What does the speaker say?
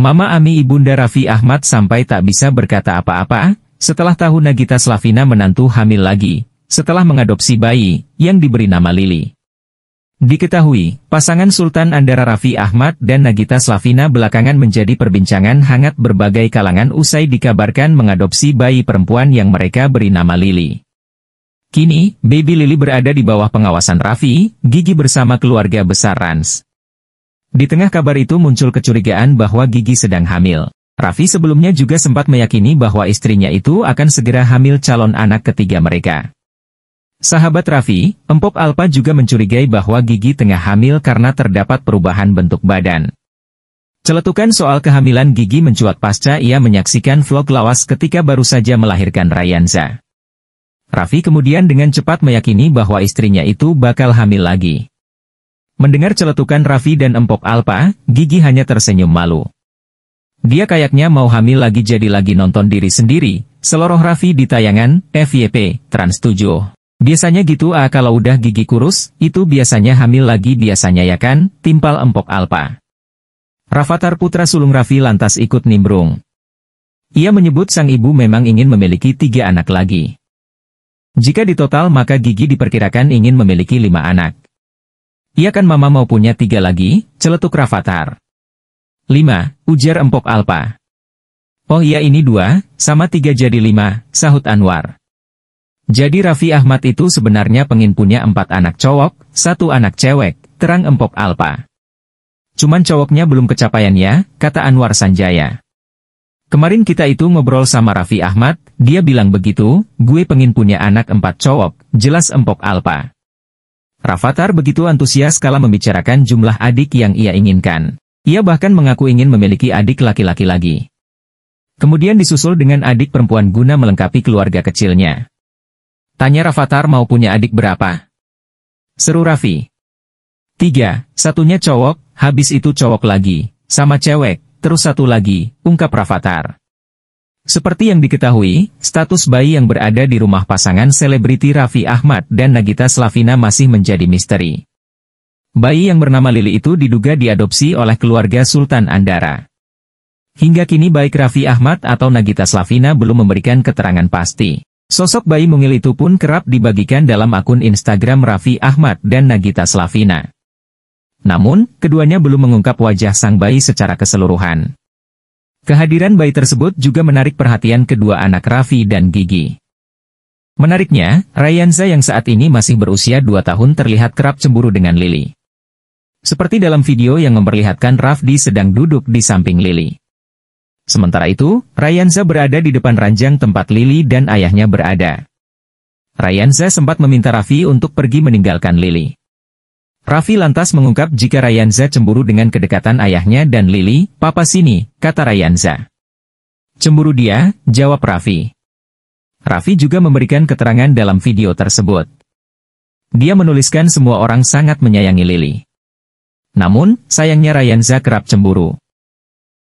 Mama Ami Ibunda Raffi Ahmad sampai tak bisa berkata apa-apa, setelah tahu Nagita Slavina menantu hamil lagi, setelah mengadopsi bayi, yang diberi nama Lili. Diketahui, pasangan Sultan Andara Raffi Ahmad dan Nagita Slavina belakangan menjadi perbincangan hangat berbagai kalangan usai dikabarkan mengadopsi bayi perempuan yang mereka beri nama Lili. Kini, baby Lili berada di bawah pengawasan Raffi, Gigi bersama keluarga besar Rans. Di tengah kabar itu muncul kecurigaan bahwa Gigi sedang hamil. Raffi sebelumnya juga sempat meyakini bahwa istrinya itu akan segera hamil calon anak ketiga mereka. Sahabat Raffi, Empok Alpa juga mencurigai bahwa Gigi tengah hamil karena terdapat perubahan bentuk badan. Celetukan soal kehamilan Gigi mencuat pasca ia menyaksikan vlog lawas ketika baru saja melahirkan Rayanza. Raffi kemudian dengan cepat meyakini bahwa istrinya itu bakal hamil lagi. Mendengar celetukan Raffi dan empok Alpa, Gigi hanya tersenyum malu. Dia kayaknya mau hamil lagi jadi lagi nonton diri sendiri, seloroh Raffi di tayangan, FYP, Trans 7. Biasanya gitu ah kalau udah gigi kurus, itu biasanya hamil lagi biasanya ya kan, timpal empok Alpa. Rafathar putra sulung Raffi lantas ikut nimbrung. Ia menyebut sang ibu memang ingin memiliki tiga anak lagi. Jika ditotal maka Gigi diperkirakan ingin memiliki lima anak. Iya kan mama mau punya tiga lagi, celetuk Rafathar. Lima, Ujar empok Alpa. Oh iya ini dua, sama tiga jadi lima, sahut Anwar. Jadi Raffi Ahmad itu sebenarnya pengin punya empat anak cowok, satu anak cewek, terang empok Alpa. Cuman cowoknya belum kecapaian ya, kata Anwar Sanjaya. Kemarin kita itu ngobrol sama Raffi Ahmad, dia bilang begitu, gue pengin punya anak empat cowok, jelas empok Alpa. Rafathar begitu antusias kala membicarakan jumlah adik yang ia inginkan. Ia bahkan mengaku ingin memiliki adik laki-laki lagi. Kemudian disusul dengan adik perempuan guna melengkapi keluarga kecilnya. Tanya Rafathar mau punya adik berapa? Seru Raffi. Tiga, satunya cowok, habis itu cowok lagi, sama cewek, terus satu lagi, ungkap Rafathar. Seperti yang diketahui, status bayi yang berada di rumah pasangan selebriti Raffi Ahmad dan Nagita Slavina masih menjadi misteri. Bayi yang bernama Lili itu diduga diadopsi oleh keluarga Sultan Andara. Hingga kini baik Raffi Ahmad atau Nagita Slavina belum memberikan keterangan pasti. Sosok bayi mungil itu pun kerap dibagikan dalam akun Instagram Raffi Ahmad dan Nagita Slavina. Namun, keduanya belum mengungkap wajah sang bayi secara keseluruhan. Kehadiran bayi tersebut juga menarik perhatian kedua anak Raffi dan Gigi. Menariknya, Ryanza yang saat ini masih berusia 2 tahun terlihat kerap cemburu dengan Lily. Seperti dalam video yang memperlihatkan Rafdi sedang duduk di samping Lily. Sementara itu, Ryanza berada di depan ranjang tempat Lily dan ayahnya berada. Ryanza sempat meminta Raffi untuk pergi meninggalkan Lily. Raffi lantas mengungkap jika Rayanza cemburu dengan kedekatan ayahnya dan Lily, Papa sini, kata Rayanza. Cemburu dia, jawab Raffi. Raffi juga memberikan keterangan dalam video tersebut. Dia menuliskan semua orang sangat menyayangi Lily. Namun, sayangnya Rayanza kerap cemburu.